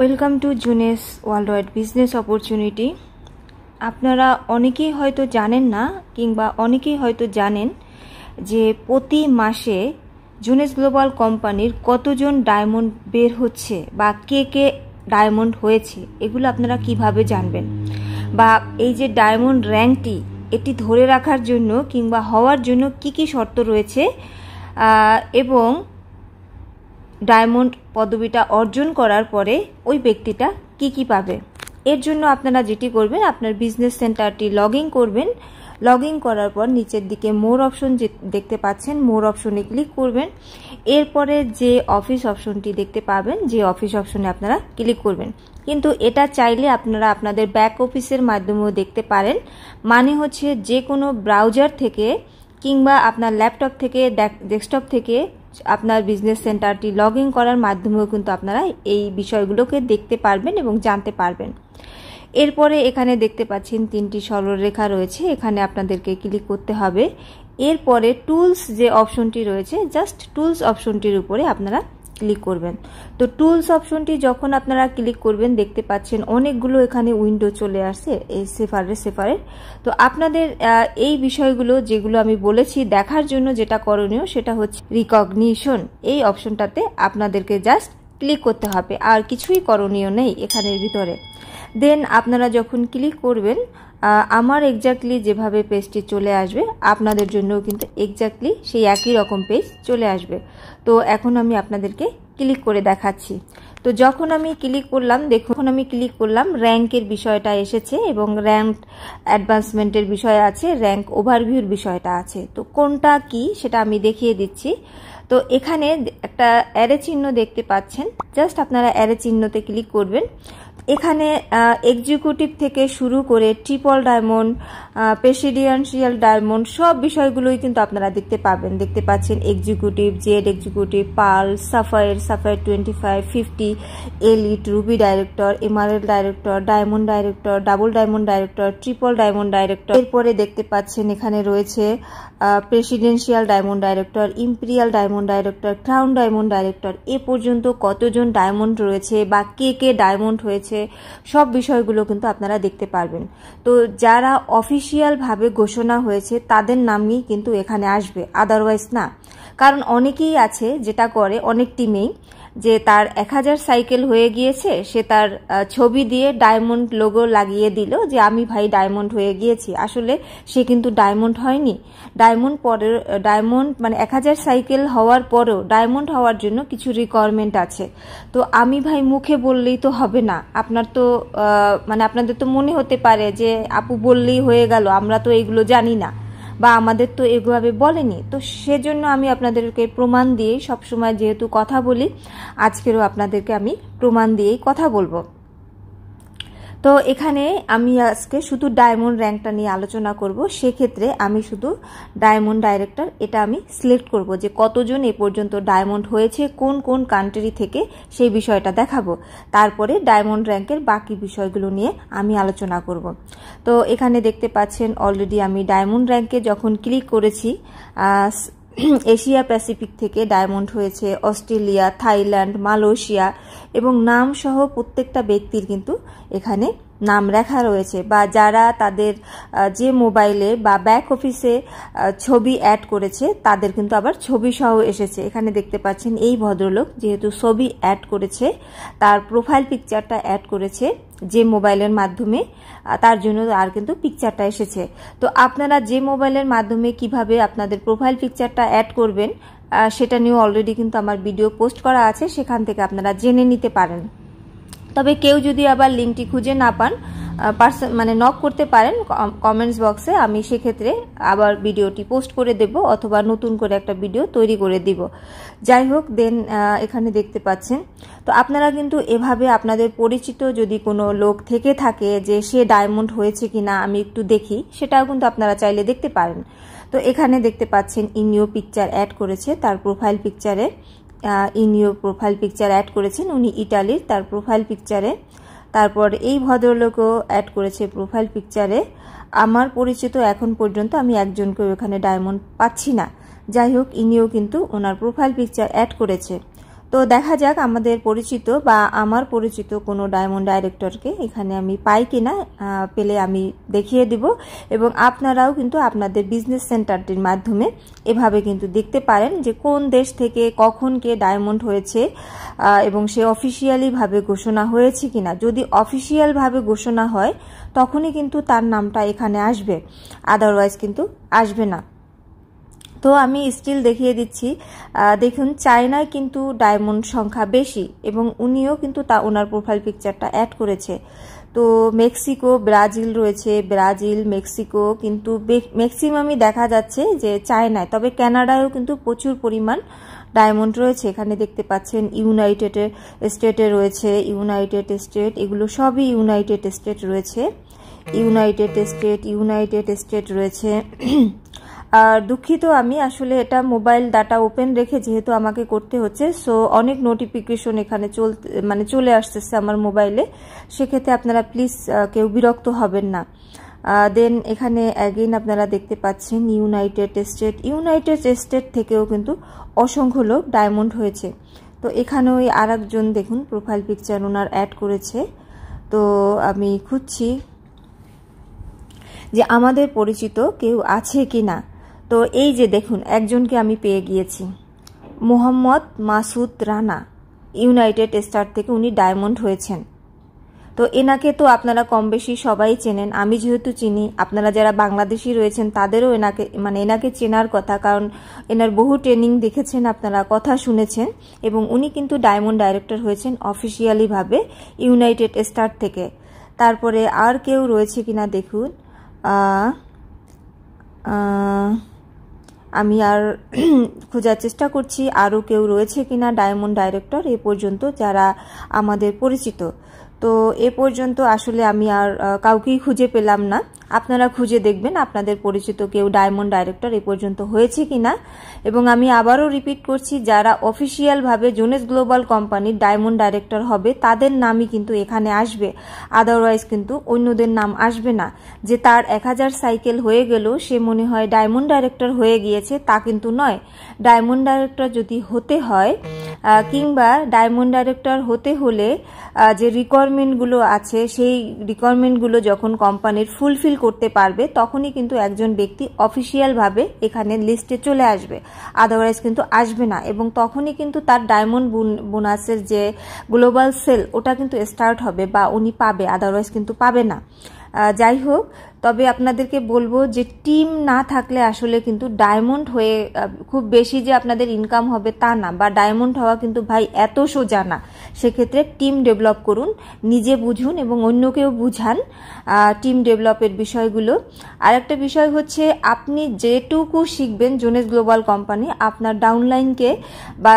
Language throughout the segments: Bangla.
welcome to Jeunesse world wide business opportunity আপনারা অনেকেই হয়তো জানেন না কিংবা অনেকেই হয়তো জানেন যে প্রতি মাসে জুনেস গ্লোবাল কোম্পানির কতজন ডায়মন্ড বের হচ্ছে বা কে কে ডায়মন্ড হয়েছে এগুলো আপনারা কিভাবে জানবেন বা এই যে ডায়মন্ড র্যাঙ্কটি এটি ধরে রাখার জন্য কিংবা হওয়ার জন্য কি কি শর্ত রয়েছে এবং ডায়মন্ড পদবিটা অর্জন করার পরে ওই ব্যক্তিটা কি কি পাবে এর জন্য আপনারা যেটি করবেন আপনার বিজনেস সেন্টারটি লগ করবেন লগ করার পর নিচের দিকে মোর অপশন দেখতে পাচ্ছেন মোর অপশনে ক্লিক করবেন এরপরে যে অফিস অপশনটি দেখতে পাবেন যে অফিস অপশনে আপনারা ক্লিক করবেন কিন্তু এটা চাইলে আপনারা আপনাদের ব্যাক অফিসের মাধ্যমেও দেখতে পারেন মানে হচ্ছে যে কোনো ব্রাউজার থেকে কিংবা আপনার ল্যাপটপ থেকে ডেস্কটপ থেকে আপনার বিজনেস সেন্টারটি লগ ইন করার মাধ্যমেও কিন্তু আপনারা এই বিষয়গুলোকে দেখতে পারবেন এবং জানতে পারবেন এরপরে এখানে দেখতে পাচ্ছেন তিনটি সরলরেখা রয়েছে এখানে আপনাদেরকে ক্লিক করতে হবে এরপরে টুলস যে অপশনটি রয়েছে জাস্ট টুলস অপশনটির উপরে আপনারা ক্লিক করবেন তো টুলস অপশনটি যখন আপনারা ক্লিক করবেন দেখতে পাচ্ছেন অনেকগুলো এখানে উইন্ডো চলে আসছে এই সেফারের সেফারের তো আপনাদের এই বিষয়গুলো যেগুলো আমি বলেছি দেখার জন্য যেটা করণীয় সেটা হচ্ছে রিকগনিশন এই অপশনটাতে আপনাদেরকে জাস্ট ক্লিক করতে হবে আর কিছুই করণীয় নেই এখানের ভিতরে দেন আপনারা যখন ক্লিক করবেন আমার এক্স্যাক্টলি যেভাবে পেজটি চলে আসবে আপনাদের জন্যও কিন্তু এক্স্যাক্টলি সেই একই রকম পেজ চলে আসবে তো এখন আমি আপনাদেরকে ক্লিক করে দেখাচ্ছি তো যখন আমি ক্লিক করলাম দেখুন আমি ক্লিক করলাম র্যাঙ্কের বিষয়টা এসেছে এবং র্যাঙ্ক অ্যাডভান্সমেন্টের বিষয় আছে র্যাঙ্ক ওভারভিউর বিষয়টা আছে তো কোনটা কি সেটা আমি দেখিয়ে দিচ্ছি তো এখানে একটা অ্যারে চিহ্ন দেখতে পাচ্ছেন জাস্ট আপনারা অ্যারে চিহ্নতে ক্লিক করবেন এখানে এক্সিকিউটিভ থেকে শুরু করে ট্রিপল ডায়মন্ড প্রেসিডেন্সিয়াল ডায়মন্ড সব বিষয়গুলোই কিন্তু আপনারা দেখতে পাবেন দেখতে পাচ্ছেন executive jade executive pearl sapphire sapphire twenty five fifty elite ruby director emerald director diamond director double diamond director triple diamond director এরপরে দেখতে পাচ্ছেন এখানে রয়েছে presidential diamond director imperial diamond director crown diamond director এ পর্যন্ত কতজন ডায়মন্ড রয়েছে বা কে কে ডায়মন্ড হয়েছে সব বিষয়গুলো কিন্তু আপনারা দেখতে পারবেন তো যারা অফিসিয়ালভাবে ঘোষণা হয়েছে তাদের নামই কিন্তু এখানে আসবে আদারওয়াইজ না কারণ অনেকেই আছে যেটা করে অনেক টিমেই যে তার এক হাজার সাইকেল হয়ে গিয়েছে সে তার ছবি দিয়ে ডায়মন্ড লোগো লাগিয়ে দিল যে আমি ভাই ডায়মন্ড হয়ে গিয়েছি আসলে সে কিন্তু ডায়মন্ড হয়নি ডায়মন্ড পরের ডায়মন্ড মানে এক হাজার সাইকেল হওয়ার পরেও ডায়মন্ড হওয়ার জন্য কিছু রিকোয়ারমেন্ট আছে তো আমি ভাই মুখে বললেই তো হবে না আপনার তো মানে আপনাদের তো মনে হতে পারে যে আপু বললেই হয়ে গেল আমরা তো এইগুলো জানি না বা আমাদের তো এভাবে বলেনি তো সেজন্য আমি আপনাদেরকে প্রমাণ দিয়েই সবসময় যেহেতু কথা বলি আজকেরও আপনাদেরকে আমি প্রমাণ দিয়েই কথা বলবো তো এখানে আমি আজকে শুধু ডায়মন্ড র্যাঙ্কটা নিয়ে আলোচনা করব সেক্ষেত্রে আমি শুধু ডায়মন্ড ডাইরেক্টর এটা আমি সিলেক্ট করব যে কতজন এ পর্যন্ত ডায়মন্ড হয়েছে কোন কোন কান্ট্রি থেকে সেই বিষয়টা দেখাবো তারপরে ডায়মন্ড র্যাঙ্কের বাকি বিষয়গুলো নিয়ে আমি আলোচনা করব তো এখানে দেখতে পাচ্ছেন অলরেডি আমি ডায়মন্ড র্যাঙ্কে যখন ক্লিক করেছি এশিয়া প্যাসিফিক থেকে ডায়মন্ড হয়েছে অস্ট্রেলিয়া থাইল্যান্ড মালয়েশিয়া এবং নাম সহ প্রত্যেকটা ব্যক্তির কিন্তু এখানে নাম লেখা রয়েছে বা যারা তাদের যে মোবাইলে বা ব্যাক অফিসে ছবি অ্যাড করেছে তাদের কিন্তু আবার ছবি সহ এসেছে এখানে দেখতে পাচ্ছেন এই ভদ্রলোক যেহেতু ছবি অ্যাড করেছে তার প্রোফাইল পিকচারটা অ্যাড করেছে যে মোবাইলের মাধ্যমে তার জন্য আর কিন্তু পিকচারটা এসেছে তো আপনারা যে মোবাইলের মাধ্যমে কিভাবে আপনাদের প্রোফাইল পিকচারটা অ্যাড করবেন সেটা নিয়ে অলরেডি কিন্তু আমার ভিডিও পোস্ট করা আছে সেখান থেকে আপনারা জেনে নিতে পারেন তবে কেউ যদি আবার লিঙ্কটি খুঁজে না পান মানে নক করতে পারেন কমেন্টস বক্সে আমি সেক্ষেত্রে আবার ভিডিওটি পোস্ট করে দেব অথবা নতুন করে একটা ভিডিও তৈরি করে দিব যাই হোক দেন এখানে দেখতে পাচ্ছেন তো আপনারা কিন্তু এভাবে আপনাদের পরিচিত যদি কোনো লোক থেকে থাকে যে সে ডায়মন্ড হয়েছে কি না আমি একটু দেখি সেটাও কিন্তু আপনারা চাইলে দেখতে পারেন তো এখানে দেখতে পাচ্ছেন ইনিও পিকচার অ্যাড করেছে তার প্রোফাইল পিকচারে in your profile picture add করেছেন উনি ইটালির তার প্রোফাইল পিকচারে তারপর এই ভদ্রলোকও অ্যাড করেছে প্রোফাইল পিকচারে আমার পরিচিত এখন পর্যন্ত আমি একজনকেও এখানে ডায়মন্ড পাচ্ছি না যাই হোক ইনিও কিন্তু ওনার প্রোফাইল পিকচার অ্যাড করেছে তো দেখা যাক আমাদের পরিচিত বা আমার পরিচিত কোনো ডায়মন্ড ডাইরেক্টরকে এখানে আমি পাই কিনা পেলে আমি দেখিয়ে দিব এবং আপনারাও কিন্তু আপনাদের বিজনেস সেন্টারটির মাধ্যমে এভাবে কিন্তু দেখতে পারেন যে কোন দেশ থেকে কখন কে ডায়মন্ড হয়েছে এবং সে অফিসিয়ালিভাবে ঘোষণা হয়েছে কিনা যদি অফিসিয়ালভাবে ঘোষণা হয় তখনই কিন্তু তার নামটা এখানে আসবে আদারওয়াইজ কিন্তু আসবে না তো আমি স্টিল দেখিয়ে দিচ্ছি দেখুন চায়নায় কিন্তু ডায়মন্ড সংখ্যা বেশি এবং উনিও কিন্তু তা ওনার প্রোফাইল পিকচারটা অ্যাড করেছে তো মেক্সিকো ব্রাজিল রয়েছে ব্রাজিল মেক্সিকো কিন্তু ম্যাক্সিমামই দেখা যাচ্ছে যে চায়নায় তবে ক্যানাডায়ও কিন্তু প্রচুর পরিমাণ ডায়মন্ড রয়েছে এখানে দেখতে পাচ্ছেন ইউনাইটেড স্টেটে রয়েছে ইউনাইটেড স্টেট এগুলো সবই ইউনাইটেড স্টেট রয়েছে ইউনাইটেড স্টেট ইউনাইটেড স্টেট রয়েছে আর দুঃখিত আমি আসলে এটা মোবাইল ডাটা ওপেন রেখে যেহেতু আমাকে করতে হচ্ছে সো অনেক নোটিফিকেশন এখানে চলতে মানে চলে আসতেছে আমার মোবাইলে সেক্ষেত্রে আপনারা প্লিজ কেউ বিরক্ত হবেন না দেন এখানে অ্যাগেন আপনারা দেখতে পাচ্ছেন ইউনাইটেড স্টেট ইউনাইটেড স্টেট থেকেও কিন্তু অসংখ্য লোক ডায়মন্ড হয়েছে তো এখানে ওই আর দেখুন প্রোফাইল পিকচার ওনার অ্যাড করেছে তো আমি খুঁজছি যে আমাদের পরিচিত কেউ আছে কি না তো এই যে দেখুন একজনকে আমি পেয়ে গিয়েছি মোহাম্মদ মাসুদ রানা ইউনাইটেড স্টার থেকে উনি ডায়মন্ড হয়েছেন তো এনাকে তো আপনারা কম বেশি সবাই চেনেন আমি যেহেতু চিনি আপনারা যারা বাংলাদেশি রয়েছেন তাদেরও এনাকে মানে এনাকে চেনার কথা কারণ এনার বহু ট্রেনিং দেখেছেন আপনারা কথা শুনেছেন এবং উনি কিন্তু ডায়মন্ড ডাইরেক্টর হয়েছেন অফিসিয়ালিভাবে ইউনাইটেড স্টার থেকে তারপরে আর কেউ রয়েছে কিনা দেখুন আমি আর খোঁজার চেষ্টা করছি আরও কেউ রয়েছে কিনা ডায়মন্ড ডাইরেক্টর এ পর্যন্ত যারা আমাদের পরিচিত তো এ পর্যন্ত আসলে আমি আর কাউকেই খুঁজে পেলাম না আপনারা খুঁজে দেখবেন আপনাদের পরিচিত কেউ ডায়মন্ড ডাইরেক্টর এ পর্যন্ত হয়েছে কিনা এবং আমি আবারও রিপিট করছি যারা অফিসিয়ালভাবে জোনেস গ্লোবাল কোম্পানির ডায়মন্ড ডাইরেক্টর হবে তাদের নামই কিন্তু এখানে আসবে আদারওয়াইজ কিন্তু অন্যদের নাম আসবে না যে তার এক হাজার সাইকেল হয়ে গেল সে মনে হয় ডায়মন্ড ডাইরেক্টর হয়ে গিয়েছে তা কিন্তু নয় ডায়মন্ড ডাইরেক্টর যদি হতে হয় কিংবা ডায়মন্ড ডাইরেক্টর হতে হলে যে রিকোয়ারমেন্টগুলো আছে সেই রিকোয়ারমেন্টগুলো যখন কোম্পানির ফুলফিল করতে পারবে তখনই কিন্তু একজন ব্যক্তি অফিসিয়ালভাবে এখানে লিস্টে চলে আসবে আদারওয়াইজ কিন্তু আসবে না এবং তখনই কিন্তু তার ডায়মন্ড বোনাসের যে গ্লোবাল সেল ওটা কিন্তু স্টার্ট হবে বা উনি পাবে আদারওয়াইজ কিন্তু পাবে না যাই হোক তবে আপনাদেরকে বলবো যে টিম না থাকলে আসলে কিন্তু ডায়মন্ড হয়ে খুব বেশি যে আপনাদের ইনকাম হবে তা না বা ডায়মন্ড হওয়া কিন্তু ভাই এত সোজা না সেক্ষেত্রে টিম ডেভেলপ করুন নিজে বুঝুন এবং অন্যকেও বুঝান টিম ডেভেলপের বিষয়গুলো আরেকটা বিষয় হচ্ছে আপনি যেটুকু শিখবেন জোনেস গ্লোবাল কোম্পানি আপনার ডাউনলাইনকে বা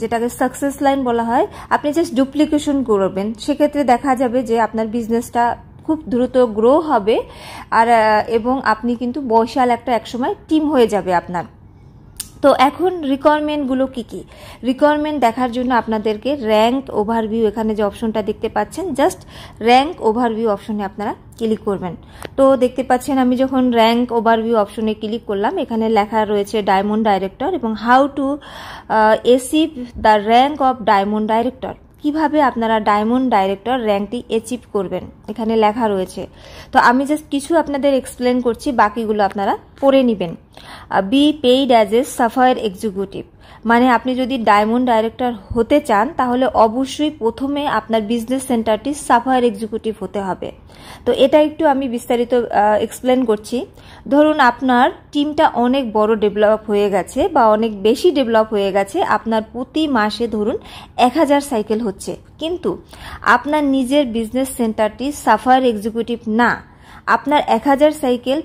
যেটাকে সাকসেস লাইন বলা হয় আপনি জাস্ট ডুপ্লিকেশন করবেন সেক্ষেত্রে দেখা যাবে যে আপনার বিজনেসটা খুব দ্রুত গ্রো হবে আর এবং আপনি কিন্তু বৈশাল একটা একসময় টিম হয়ে যাবে আপনার তো এখন রিকোয়ারমেন্টগুলো কি কি রিকোয়ারমেন্ট দেখার জন্য আপনাদেরকে র্যাঙ্ক ওভারভিউ এখানে যে অপশনটা দেখতে পাচ্ছেন জাস্ট র্যাঙ্ক ওভারভিউ অপশনে আপনারা ক্লিক করবেন তো দেখতে পাচ্ছেন আমি যখন র্যাঙ্ক ওভারভিউ অপশনে ক্লিক করলাম এখানে লেখা রয়েছে ডায়মন্ড ডাইরেক্টর এবং how to achieve the rank of diamond director কিভাবে আপনারা ডায়মন্ড ডাইরেক্টর র্যাঙ্কটি অ্যাচিভ করবেন এখানে লেখা রয়েছে তো আমি জাস্ট কিছু আপনাদের এক্সপ্লেন করছি বাকিগুলো আপনারা পড়ে নেবেন be paid as a sapphire executive মানে আপনি যদি ডায়মন্ড ডাইরেক্টর হতে চান তাহলে অবশ্যই প্রথমে আপনার বিজনেস সেন্টারটি সাফায়ার এক্সিকিউটিভ হতে হবে তো এটা একটু আমি বিস্তারিত এক্সপ্লেন করছি ধরুন আপনার টিমটা অনেক বড় ডেভেলপ হয়ে গেছে বা অনেক বেশি ডেভেলপ হয়ে গেছে আপনার প্রতি মাসে ধরুন এক হাজার সাইকেল হচ্ছে কিন্তু আপনার নিজের বিজনেস সেন্টারটি সাফায়ার এক্সিকিউটিভ না আপনার এক হাজার সাইকেল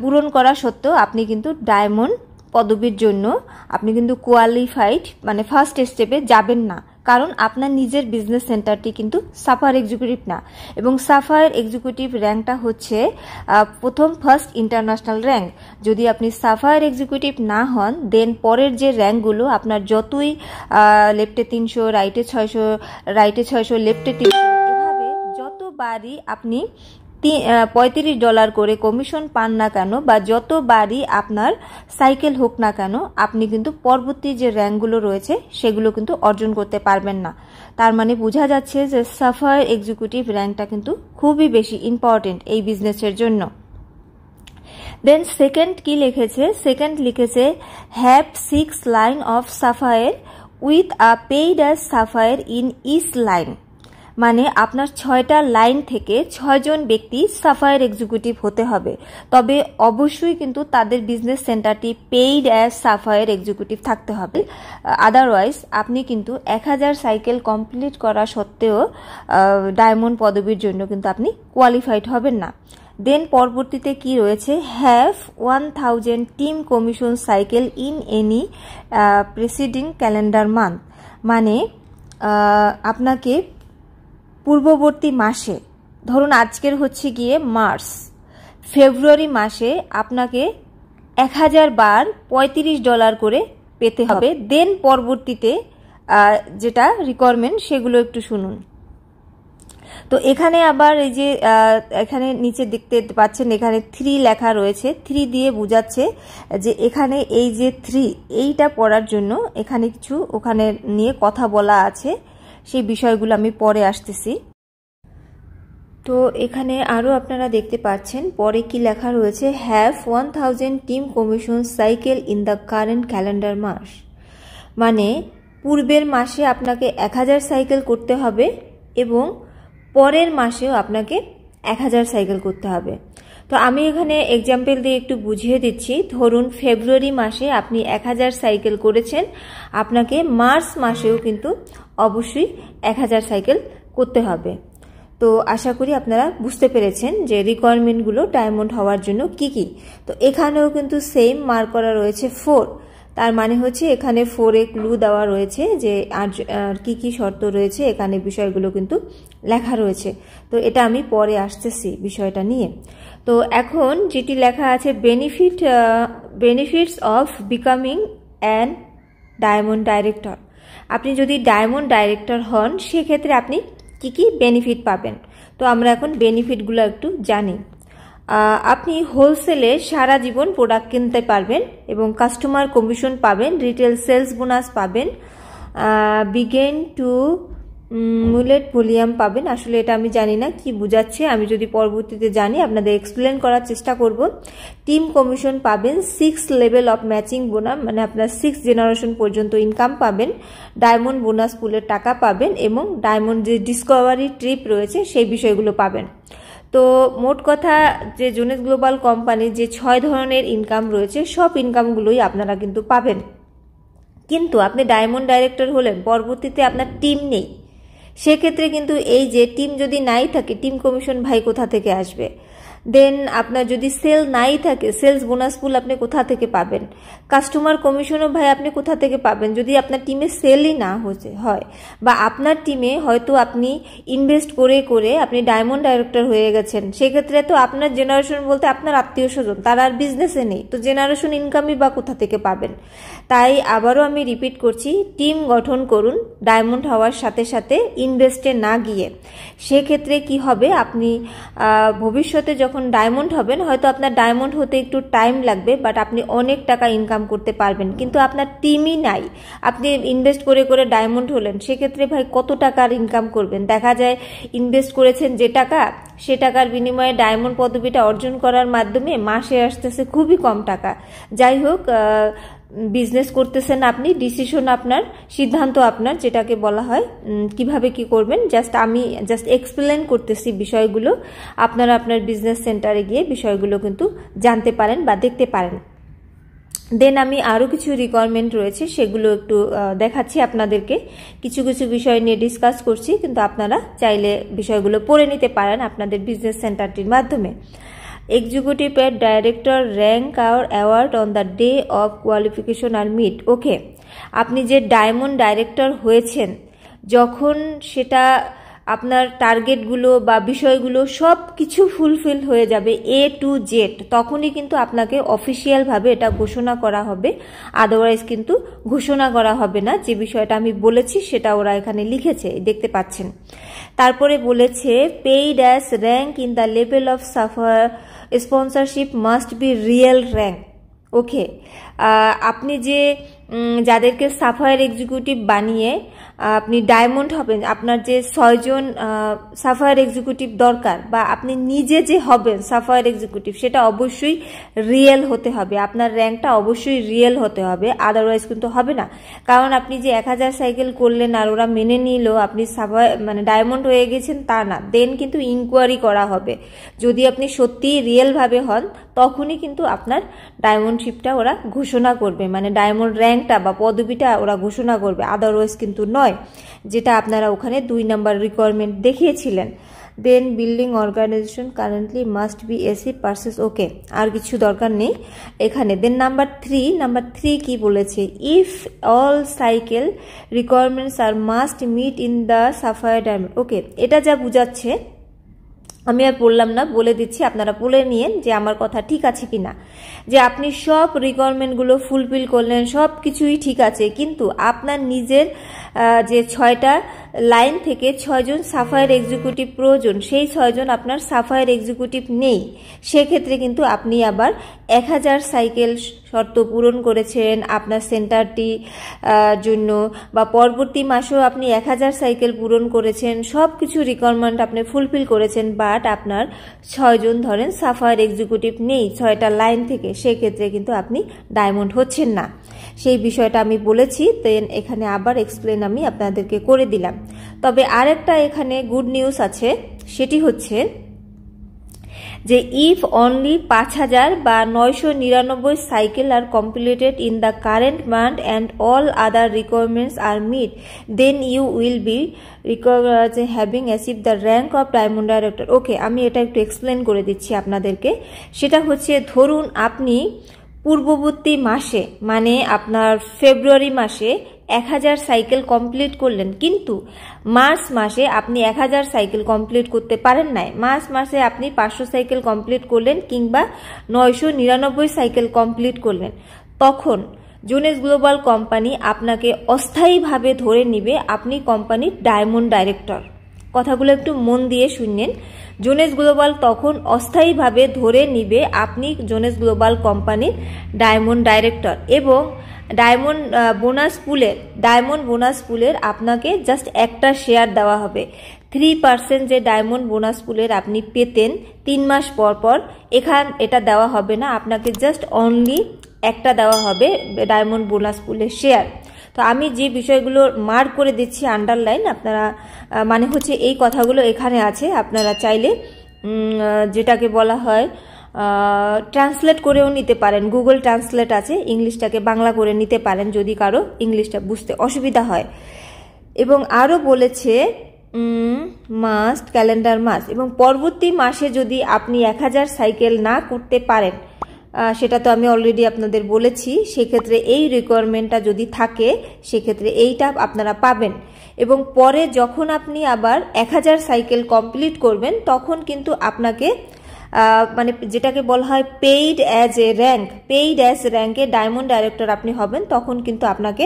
পূরণ করা সত্ত্বেও আপনি কিন্তু ডায়মন্ড পদবীর জন্য আপনি কিন্তু কোয়ালিফাইড মানে ফার্স্ট স্টেপে যাবেন না কারণ আপনার নিজের বিজনেস সেন্টারটি কিন্তু সাফার এক্সিকিউটিভ না এবং সাফার এক্সিকিউটিভ র্যাঙ্কটা হচ্ছে প্রথম ফার্স্ট ইন্টারন্যাশনাল র্যাঙ্ক যদি আপনি সাফার এক্সিকিউটিভ না হন দেন পরের যে র্যাঙ্কগুলো আপনার যতই লেফটে তিনশো রাইটে ছয়শো রাইটে ছয়শো লেফটে তিনশো এভাবে যতবারই আপনি পঁয়ত্রিশ ডলার করে কমিশন পান না কেন বা যত যতবারই আপনার সাইকেল হোক না কেন আপনি কিন্তু পরবর্তী যে র্যাঙ্কগুলো রয়েছে সেগুলো কিন্তু অর্জন করতে পারবেন না তার মানে বোঝা যাচ্ছে যে সাফার এক্সিকিউটিভ র্যাঙ্কটা কিন্তু খুবই বেশি ইম্পর্টেন্ট এই বিজনেসের জন্য দেন সেকেন্ড কি লিখেছে সেকেন্ড লিখেছে have six line of sapphire with a paid as sapphire in east line মানে আপনার ছয়টা লাইন থেকে ছয়জন ব্যক্তি সাফায়ার এক্সিকিউটিভ হতে হবে তবে অবশ্যই কিন্তু তাদের বিজনেস সেন্টারটি পেইড অ্যাজ সাফায়ার এক্সিকিউটিভ থাকতে হবে আদারওয়াইজ আপনি কিন্তু এক হাজার সাইকেল কমপ্লিট করা সত্ত্বেও ডায়মন্ড পদবীর জন্য কিন্তু আপনি কোয়ালিফাইড হবেন না দেন পরবর্তীতে কি রয়েছে have one thousand team commission cycle in any preceding calendar month মানে আপনাকে পূর্ববর্তী মাসে ধরুন আজকের হচ্ছে গিয়ে মার্চ ফেব্রুয়ারি মাসে আপনাকে এক হাজার বার পঁয়ত্রিশ ডলার করে পেতে হবে দেন পরবর্তীতে যেটা রিকোয়ারমেন্ট সেগুলো একটু শুনুন তো এখানে আবার এই যে এখানে নিচে দেখতে পাচ্ছেন এখানে থ্রি লেখা রয়েছে থ্রি দিয়ে বোঝাচ্ছে যে এখানে এই যে থ্রি এইটা পড়ার জন্য এখানে কিছু ওখানে নিয়ে কথা বলা আছে সেই বিষয়গুলো আমি পরে আসতেছি তো এখানে আরও আপনারা দেখতে পাচ্ছেন পরে কি লেখা রয়েছে have one thousand team commission cycle in the current calendar মাস মানে পূর্বের মাসে আপনাকে এক হাজার সাইকেল করতে হবে এবং পরের মাসেও আপনাকে এক হাজার সাইকেল করতে হবে তো আমি এখানে এক্সাম্পল দিয়ে একটু বুঝিয়ে দিচ্ছি ধরুন ফেব্রুয়ারি মাসে আপনি এক হাজার সাইকেল করেছেন আপনাকে মার্চ মাসেও কিন্তু অবশ্যই এক হাজার সাইকেল করতে হবে তো আশা করি আপনারা বুঝতে পেরেছেন যে রিকোয়ারমেন্টগুলো ডায়মন্ড হওয়ার জন্য কি কি তো এখানেও কিন্তু সেম মার্ক করা রয়েছে ফোর তার মানে হচ্ছে এখানে ফোরে ক্লু দেওয়া রয়েছে যে আর কি কি শর্ত রয়েছে এখানে বিষয়গুলো কিন্তু লেখা রয়েছে তো এটা আমি পরে আসতেছি বিষয়টা নিয়ে তো এখন যেটি লেখা আছে benefit benefits of becoming an diamond director আপনি যদি ডায়মন্ড ডাইরেক্টর হন সেক্ষেত্রে আপনি কি কি বেনিফিট পাবেন তো আমরা এখন বেনিফিটগুলো একটু জানি আপনি হোলসেলে সারা জীবন প্রোডাক্ট কিনতে পারবেন এবং কাস্টমার কমিশন পাবেন রিটেল সেলস বোনাস পাবেন বিগেন টু মুলেট ভলিউম পাবেন আসলে এটা আমি জানি না কি বুঝাচ্ছে আমি যদি পরবর্তীতে জানি আপনাদের এক্সপ্লেন করার চেষ্টা করব টিম কমিশন পাবেন six level of matching bonus মানে আপনার সিক্স জেনারেশন পর্যন্ত ইনকাম পাবেন ডায়মন্ড বোনাস পুলের টাকা পাবেন এবং ডায়মন্ড যে ডিসকভারি ট্রিপ রয়েছে সেই বিষয়গুলো পাবেন তো মোট কথা যে জোনেস গ্লোবাল কোম্পানি যে ছয় ধরনের ইনকাম রয়েছে সব ইনকামগুলোই আপনারা কিন্তু পাবেন কিন্তু আপনি ডায়মন্ড ডাইরেক্টর হলেন পরবর্তীতে আপনার টিম নেই সেক্ষেত্রে কিন্তু এই যে টিম যদি নাই থাকে টিম কমিশন ভাই কোথা থেকে আসবে দেন আপনার যদি সেল নাই থাকে সেলস বোনাস পুল আপনি কোথা থেকে পাবেন কাস্টমার কমিশনও ভাই আপনি কোথা থেকে পাবেন যদি আপনার টিমে সেলই না হচ্ছে হয় বা আপনার টিমে হয়তো আপনি ইনভেস্ট করে করে আপনি ডায়মন্ড ডাইরেক্টর হয়ে গেছেন সেক্ষেত্রে তো আপনার জেনারেশন বলতে আপনার আত্মীয় স্বজন তারা আর বিজনেসে নেই তো জেনারেশন ইনকামই বা কোথা থেকে পাবেন তাই আবারও আমি রিপিট করছি টিম গঠন করুন ডায়মন্ড হওয়ার সাথে সাথে ইনভেস্টে না গিয়ে সেক্ষেত্রে কি হবে আপনি ভবিষ্যতে যখন যখন ডায়মন্ড হবেন হয়তো আপনার ডায়মন্ড হতে একটু টাইম লাগবে বাট আপনি অনেক টাকা ইনকাম করতে পারবেন কিন্তু আপনার টিমই নাই আপনি ইনভেস্ট করে করে ডায়মন্ড হলেন সেক্ষেত্রে ভাই কত টাকার ইনকাম করবেন দেখা যায় ইনভেস্ট করেছেন যে টাকা সে টাকার বিনিময়ে ডায়মন্ড পদবিটা অর্জন করার মাধ্যমে মাসে আসতেছে খুবই কম টাকা যাই হোক বিজনেস করতেছেন আপনি ডিসিশন আপনার সিদ্ধান্ত আপনার যেটাকে বলা হয় কিভাবে কি করবেন জাস্ট আমি জাস্ট এক্সপ্লেন করতেছি বিষয়গুলো আপনারা আপনার বিজনেস সেন্টারে গিয়ে বিষয়গুলো কিন্তু জানতে পারেন বা দেখতে পারেন দেন আমি আরও কিছু রিকোয়ারমেন্ট রয়েছে সেগুলো একটু দেখাচ্ছি আপনাদেরকে কিছু কিছু বিষয় নিয়ে ডিসকাস করছি কিন্তু আপনারা চাইলে বিষয়গুলো পড়ে নিতে পারেন আপনাদের বিজনেস সেন্টারটির মাধ্যমে এক্সিকিউটিভ এর director rank our award on the day of qualification are meet okay আপনি যে ডায়মন্ড ডাইরেক্টর হয়েছেন যখন সেটা আপনার টার্গেটগুলো বা বিষয়গুলো সব কিছু ফুলফিল হয়ে যাবে এ টু জেড তখনই কিন্তু আপনাকে অফিসিয়ালভাবে এটা ঘোষণা করা হবে আদারওয়াইজ কিন্তু ঘোষণা করা হবে না যে বিষয়টা আমি বলেছি সেটা ওরা এখানে লিখেছে দেখতে পাচ্ছেন তারপরে বলেছে paid as rank in the level of sapphire sponsorship must be real rank okay আপনি যে যাদেরকে সাফায়ার এক্সিকিউটিভ বানিয়ে আপনি ডায়মন্ড হবেন আপনার যে ছয়জন সাফায়ার এক্সিকিউটিভ দরকার বা আপনি নিজে যে হবেন সাফায়ার এক্সিকিউটিভ সেটা অবশ্যই রিয়েল হতে হবে আপনার র্যাঙ্কটা অবশ্যই রিয়েল হতে হবে আদারওয়াইজ কিন্তু হবে না কারণ আপনি যে এক হাজার সাইকেল করলেন আর ওরা মেনে নিল আপনি সাফায় মানে ডায়মন্ড হয়ে গেছেন তা না দেন কিন্তু ইনকোয়ারি করা হবে যদি আপনি সত্যিই রিয়েলভাবে হন তখনই কিন্তু আপনার ডায়মন্ডশিপটা ওরা ঘোষণা করবে মানে ডায়মন্ড র্যাঙ্কটা বা পদবিটা ওরা ঘোষণা করবে আদারওয়াইজ কিন্তু নয় যেটা আপনারা ওখানে দুই নাম্বার রিকোয়ারমেন্ট দেখিয়েছিলেন then building organization currently must be AC purchases okay আর কিছু দরকার নেই এখানে then number three number three কি বলেছে if all cycle requirements are must meet in the sapphire diamond okay এটা যা বুঝাচ্ছে আমি আর পড়লাম না বলে দিচ্ছি আপনারা বলে নিয়েন যে আমার কথা ঠিক আছে কি না যে আপনি সব রিকোয়ারমেন্টগুলো ফুলফিল করলেন সব কিছুই ঠিক আছে কিন্তু আপনার নিজের যে ছয়টা লাইন থেকে ছয়জন সাফায়ার এক্সিকিউটিভ প্রয়োজন সেই ছয়জন আপনার সাফায়ার এক্সিকিউটিভ নেই সেক্ষেত্রে কিন্তু আপনি আবার এক হাজার সাইকেল শর্ত পূরণ করেছেন আপনার সেন্টারটি জন্য বা পরবর্তী মাসেও আপনি এক হাজার সাইকেল পূরণ করেছেন সব কিছু রিকোয়ারমেন্ট আপনি ফুলফিল করেছেন বাট আপনার ছয়জন ধরেন সাফায়ার এক্সিকিউটিভ নেই ছয়টা লাইন থেকে সেক্ষেত্রে কিন্তু আপনি ডায়মন্ড হচ্ছেন না সেই বিষয়টা আমি বলেছি তেন এখানে আবার এক্সপ্লেন আমি আপনাদেরকে করে দিলাম তবে আরেকটা এখানে গুড নিউজ আছে সেটি হচ্ছে যে ইফ অনলি পাঁচ হাজার বা নয়শো নিরানব্বই cycle are completed in the current month and all other requirements are meet then you will be having achieve the rank of premium director okay আমি এটা একটু এক্সপ্লেন করে দিচ্ছি আপনাদেরকে সেটা হচ্ছে ধরুন আপনি পূর্ববর্তী মাসে মানে আপনার ফেব্রুয়ারি মাসে এক হাজার সাইকেল কমপ্লিট করলেন কিন্তু মার্চ মাসে আপনি এক হাজার সাইকেল কমপ্লিট করতে পারেন নাই মার্চ মাসে আপনি পাঁচশো সাইকেল কমপ্লিট করলেন কিংবা নয়শো নিরানব্বই সাইকেল কমপ্লিট করলেন তখন জোনেস গ্লোবাল কোম্পানি আপনাকে অস্থায়ীভাবে ধরে নিবে আপনি কোম্পানির ডায়মন্ড ডাইরেক্টর কথাগুলো একটু মন দিয়ে শুনলেন জোনেস গ্লোবাল তখন অস্থায়ীভাবে ধরে নিবে আপনি জোনেস গ্লোবাল কোম্পানির ডায়মন্ড ডাইরেক্টর এবং ডায়মন্ড বোনাস পুলের ডায়মন্ড বোনাস পুলের আপনাকে জাস্ট একটা শেয়ার দেওয়া হবে থ্রি পার্সেন্ট যে ডায়মন্ড বোনাস পুলের আপনি পেতেন তিন মাস পর পর এখান এটা দেওয়া হবে না আপনাকে জাস্ট অনলি একটা দেওয়া হবে ডায়মন্ড বোনাস পুলের শেয়ার তো আমি যে বিষয়গুলো মার করে দিচ্ছি আন্ডারলাইন আপনারা মানে হচ্ছে এই কথাগুলো এখানে আছে আপনারা চাইলে যেটাকে বলা হয় ট্রান্সলেট করেও নিতে পারেন গুগল ট্রান্সলেট আছে ইংলিশটাকে বাংলা করে নিতে পারেন যদি কারো ইংলিশটা বুঝতে অসুবিধা হয় এবং আরও বলেছে মাস্ট ক্যালেন্ডার মাস এবং পরবর্তী মাসে যদি আপনি এক হাজার সাইকেল না করতে পারেন সেটা তো আমি অলরেডি আপনাদের বলেছি সেক্ষেত্রে এই রিকোয়ারমেন্টটা যদি থাকে সেক্ষেত্রে এইটা আপনারা পাবেন এবং পরে যখন আপনি আবার এক হাজার সাইকেল কমপ্লিট করবেন তখন কিন্তু আপনাকে মানে যেটাকে বলা হয় paid as a rank paid as র্যাঙ্কে ডায়মন্ড ডাইরেক্টর আপনি হবেন তখন কিন্তু আপনাকে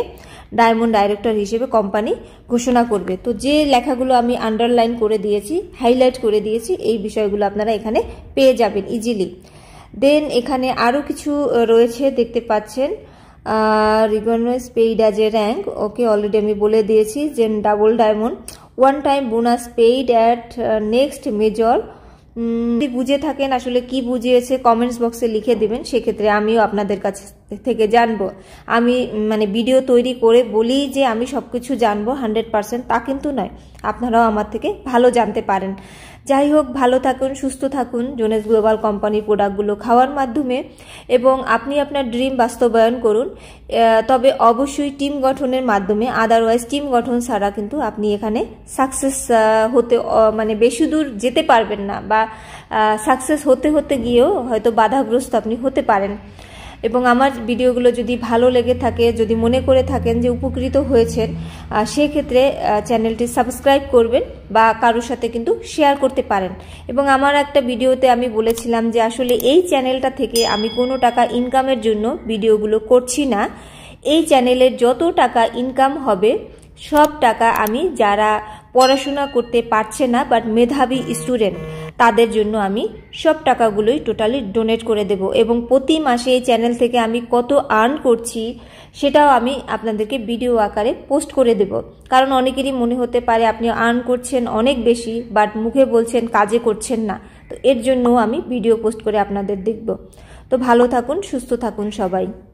ডায়মন্ড ডাইরেক্টর হিসেবে কোম্পানি ঘোষণা করবে তো যে লেখাগুলো আমি আন্ডারলাইন করে দিয়েছি হাইলাইট করে দিয়েছি এই বিষয়গুলো আপনারা এখানে পেয়ে যাবেন ইজিলি দেন এখানে আরও কিছু রয়েছে দেখতে পাচ্ছেন recognize paid as a rank okay already আমি বলে দিয়েছি যে double diamond one time bonus paid at next major যদি বুঝে থাকেন আসলে কি বুঝিয়েছে কমেন্টস বক্সে লিখে দেবেন সেক্ষেত্রে আমিও আপনাদের কাছ থেকে জানবো আমি মানে ভিডিও তৈরি করে বলি যে আমি সব কিছু জানবো হান্ড্রেড পার্সেন্ট তা কিন্তু নয় আপনারাও আমার থেকে ভালো জানতে পারেন যাই হোক ভালো থাকুন সুস্থ থাকুন জোনেস গ্লোবাল কোম্পানির প্রোডাক্টগুলো খাওয়ার মাধ্যমে এবং আপনি আপনার ড্রিম বাস্তবায়ন করুন তবে অবশ্যই টিম গঠনের মাধ্যমে আদারওয়াইজ টিম গঠন ছাড়া কিন্তু আপনি এখানে সাকসেস হতে মানে বেশি দূর যেতে পারবেন না বা সাকসেস হতে হতে গিয়েও হয়তো বাধাগ্রস্ত আপনি হতে পারেন এবং আমার ভিডিওগুলো যদি ভালো লেগে থাকে যদি মনে করে থাকেন যে উপকৃত হয়েছেন সেক্ষেত্রে চ্যানেলটি সাবস্ক্রাইব করবেন বা কারোর সাথে কিন্তু শেয়ার করতে পারেন এবং আমার একটা ভিডিওতে আমি বলেছিলাম যে আসলে এই চ্যানেলটা থেকে আমি কোনো টাকা ইনকামের জন্য ভিডিওগুলো করছি না এই চ্যানেলের যত টাকা ইনকাম হবে সব টাকা আমি যারা পড়াশোনা করতে পারছে না বাট মেধাবী স্টুডেন্ট তাদের জন্য আমি সব টাকাগুলোই টোটালি ডোনেট করে দেব এবং প্রতি মাসে এই চ্যানেল থেকে আমি কত আর্ন করছি সেটাও আমি আপনাদেরকে ভিডিও আকারে পোস্ট করে দেব কারণ অনেকেরই মনে হতে পারে আপনি আর্ন করছেন অনেক বেশি বাট মুখে বলছেন কাজে করছেন না তো এর জন্য আমি ভিডিও পোস্ট করে আপনাদের দেখব তো ভালো থাকুন সুস্থ থাকুন সবাই